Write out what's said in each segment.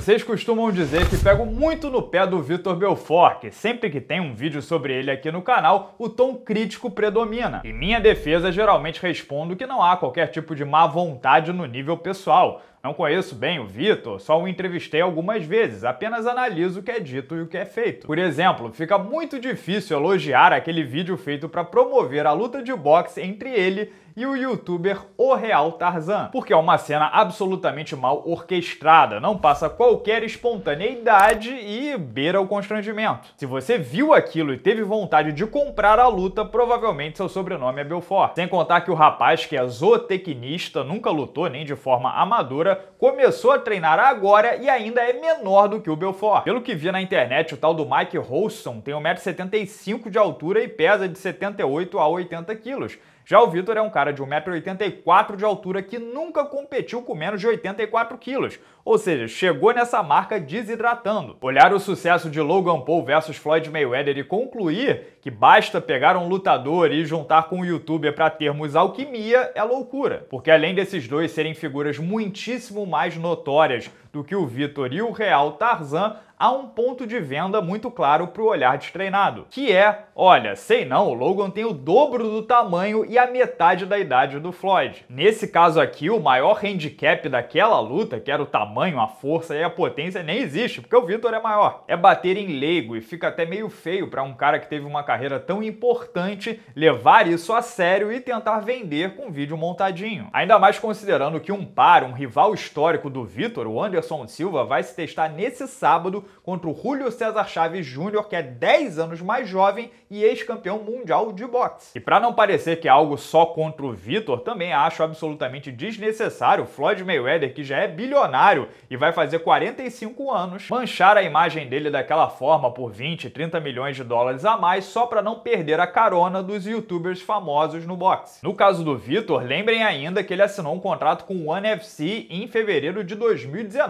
Vocês costumam dizer que pego muito no pé do Vitor Belfort, que sempre que tem um vídeo sobre ele aqui no canal, o tom crítico predomina. Em minha defesa, geralmente respondo que não há qualquer tipo de má vontade no nível pessoal. Não conheço bem o Vitor, só o entrevistei algumas vezes, apenas analiso o que é dito e o que é feito. Por exemplo, fica muito difícil elogiar aquele vídeo feito para promover a luta de boxe entre ele e o youtuber O Real Tarzan, porque é uma cena absolutamente mal orquestrada, não passa qualquer espontaneidade e beira o constrangimento. Se você viu aquilo e teve vontade de comprar a luta, provavelmente seu sobrenome é Belfort. Sem contar que o rapaz, que é zootecnista, nunca lutou nem de forma amadora, Moura, começou a treinar agora e ainda é menor do que o Belfort. Pelo que vi na internet, o tal do Mike Holson tem 1,75m de altura e pesa de 78 a 80 quilos. Já o Vitor é um cara de 1,84m de altura que nunca competiu com menos de 84kg, ou seja, chegou nessa marca desidratando. Olhar o sucesso de Logan Paul versus Floyd Mayweather e concluir que basta pegar um lutador e juntar com um youtuber para termos alquimia é loucura, porque além desses dois serem figuras muitíssimo muitíssimo mais notórias do que o Vitor e o Real Tarzan, há um ponto de venda muito claro para o olhar destreinado, que é, olha, sei não, o Logan tem o dobro do tamanho e a metade da idade do Floyd. Nesse caso aqui, o maior handicap daquela luta, que era o tamanho, a força e a potência, nem existe, porque o Vitor é maior. É bater em leigo e fica até meio feio para um cara que teve uma carreira tão importante levar isso a sério e tentar vender com um vídeo montadinho. Ainda mais considerando que um par, um rival histórico do Vitor, o Anderson Anderson Silva vai se testar nesse sábado contra o Julio César Chaves Júnior, que é 10 anos mais jovem e ex-campeão mundial de boxe. E para não parecer que é algo só contra o Vitor, também acho absolutamente desnecessário Floyd Mayweather, que já é bilionário e vai fazer 45 anos, manchar a imagem dele daquela forma por 20, 30 milhões de dólares a mais só para não perder a carona dos youtubers famosos no boxe. No caso do Vitor, lembrem ainda que ele assinou um contrato com o One FC em fevereiro de 2019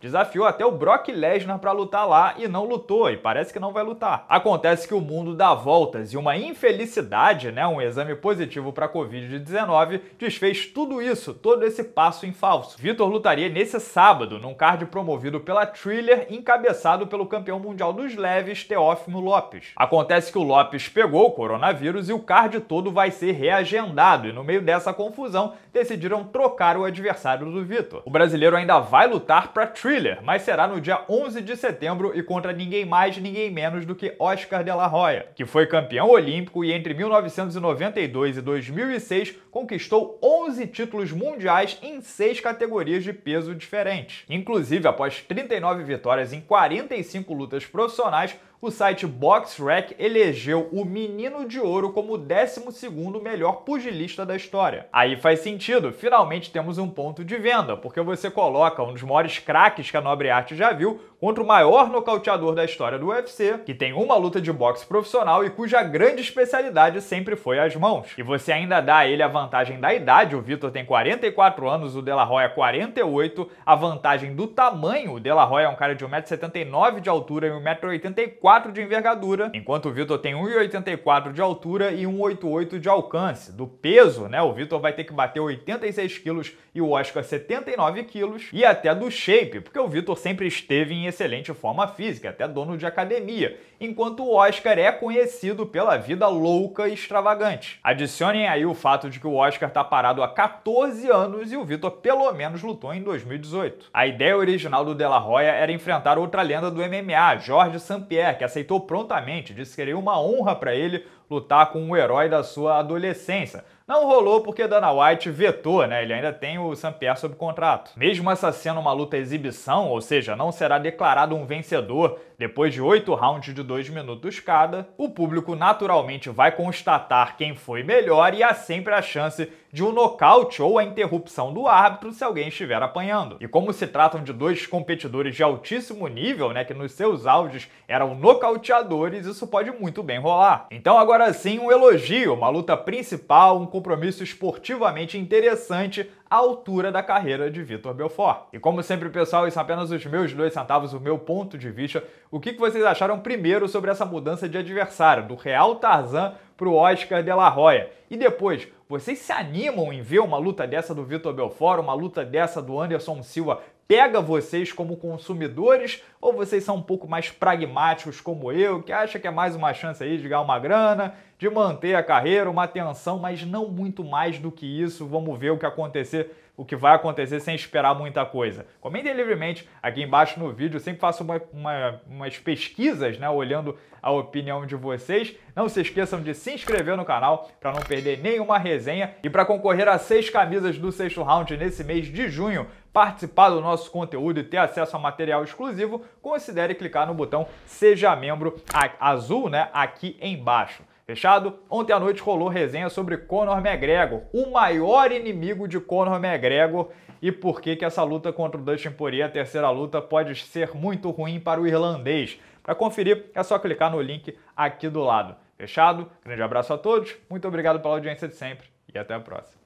desafiou até o Brock Lesnar para lutar lá e não lutou, e parece que não vai lutar. Acontece que o mundo dá voltas e uma infelicidade, né, um exame positivo para Covid-19, desfez tudo isso, todo esse passo em falso. Vitor lutaria nesse sábado, num card promovido pela Thriller, encabeçado pelo campeão mundial dos leves, Teófimo Lopes. Acontece que o Lopes pegou o coronavírus e o card todo vai ser reagendado, e no meio dessa confusão, decidiram trocar o adversário do Vitor. O brasileiro ainda vai lutar para Thriller, mas será no dia 11 de setembro e contra ninguém mais, ninguém menos do que Oscar de la Hoya, que foi campeão olímpico e entre 1992 e 2006 conquistou 11 títulos mundiais em seis categorias de peso diferentes. Inclusive, após 39 vitórias em 45 lutas profissionais, o site BoxRec elegeu o Menino de Ouro como o 12º melhor pugilista da história. Aí faz sentido, finalmente temos um ponto de venda, porque você coloca um dos maiores craques que a nobre arte já viu contra o maior nocauteador da história do UFC, que tem uma luta de boxe profissional e cuja grande especialidade sempre foi as mãos. E você ainda dá a ele a vantagem da idade, o Vitor tem 44 anos, o De La Roya 48, a vantagem do tamanho, o De La Roya é um cara de 1,79m de altura e 1,84m 4 de envergadura, enquanto o Vitor tem 1,84 de altura e 1,88 de alcance. Do peso, né, o Vitor vai ter que bater 86 quilos e o Oscar 79 quilos, e até do shape, porque o Vitor sempre esteve em excelente forma física, até dono de academia, enquanto o Oscar é conhecido pela vida louca e extravagante. Adicionem aí o fato de que o Oscar tá parado há 14 anos e o Vitor pelo menos lutou em 2018. A ideia original do De La Roya era enfrentar outra lenda do MMA, Jorge St-Pierre, que aceitou prontamente, disse que seria uma honra para ele lutar com o herói da sua adolescência. Não rolou porque Dana White vetou, né? Ele ainda tem o Saint-Pierre sob contrato. Mesmo essa sendo uma luta exibição, ou seja, não será declarado um vencedor depois de oito rounds de dois minutos cada, o público naturalmente vai constatar quem foi melhor e há sempre a chance de um nocaute ou a interrupção do árbitro se alguém estiver apanhando. E como se tratam de dois competidores de altíssimo nível, né, que nos seus áudios eram nocauteadores, isso pode muito bem rolar. Então agora sim, um elogio, uma luta principal, um compromisso esportivamente interessante à altura da carreira de Vitor Belfort. E como sempre, pessoal, isso é apenas os meus dois centavos, o meu ponto de vista. O que vocês acharam primeiro sobre essa mudança de adversário, do Real Tarzan para o Oscar de la Hoya? E depois, vocês se animam em ver uma luta dessa do Vitor Belfort, uma luta dessa do Anderson Silva pega vocês como consumidores ou vocês são um pouco mais pragmáticos como eu, que acha que é mais uma chance aí de ganhar uma grana, de manter a carreira, uma atenção, mas não muito mais do que isso. Vamos ver o que acontecer o que vai acontecer sem esperar muita coisa? Comentem livremente aqui embaixo no vídeo, eu sempre faço uma, uma, umas pesquisas, né, olhando a opinião de vocês. Não se esqueçam de se inscrever no canal para não perder nenhuma resenha e para concorrer a seis camisas do sexto round nesse mês de junho, participar do nosso conteúdo e ter acesso a material exclusivo, considere clicar no botão Seja Membro azul, né, aqui embaixo. Fechado? Ontem à noite rolou resenha sobre Conor McGregor, o maior inimigo de Conor McGregor e por que, que essa luta contra o Dustin Poirier, a terceira luta, pode ser muito ruim para o irlandês. Para conferir, é só clicar no link aqui do lado. Fechado? Grande abraço a todos, muito obrigado pela audiência de sempre e até a próxima.